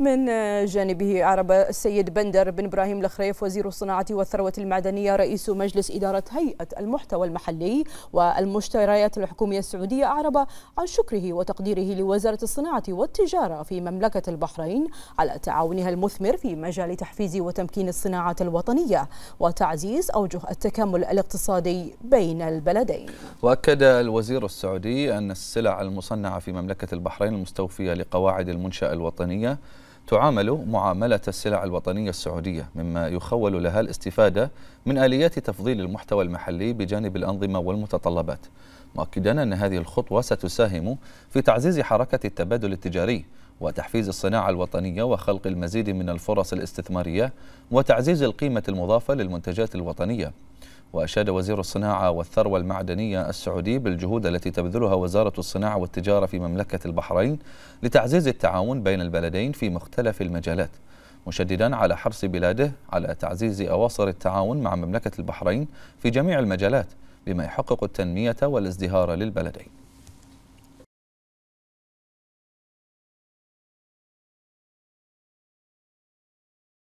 من جانبه أعرب السيد بندر بن إبراهيم الخريف وزير الصناعة والثروة المعدنية رئيس مجلس إدارة هيئة المحتوى المحلي والمشتريات الحكومية السعودية أعرب عن شكره وتقديره لوزارة الصناعة والتجارة في مملكة البحرين على تعاونها المثمر في مجال تحفيز وتمكين الصناعة الوطنية وتعزيز أوجه التكامل الاقتصادي بين البلدين وأكد الوزير السعودي أن السلع المصنعة في مملكة البحرين المستوفية لقواعد المنشأة الوطنية تعامل معاملة السلع الوطنية السعودية مما يخول لها الاستفادة من آليات تفضيل المحتوى المحلي بجانب الأنظمة والمتطلبات مؤكدا أن هذه الخطوة ستساهم في تعزيز حركة التبادل التجاري وتحفيز الصناعة الوطنية وخلق المزيد من الفرص الاستثمارية وتعزيز القيمة المضافة للمنتجات الوطنية وأشاد وزير الصناعة والثروة المعدنية السعودي بالجهود التي تبذلها وزارة الصناعة والتجارة في مملكة البحرين لتعزيز التعاون بين البلدين في مختلف المجالات مشددا على حرص بلاده على تعزيز أواصر التعاون مع مملكة البحرين في جميع المجالات بما يحقق التنمية والازدهار للبلدين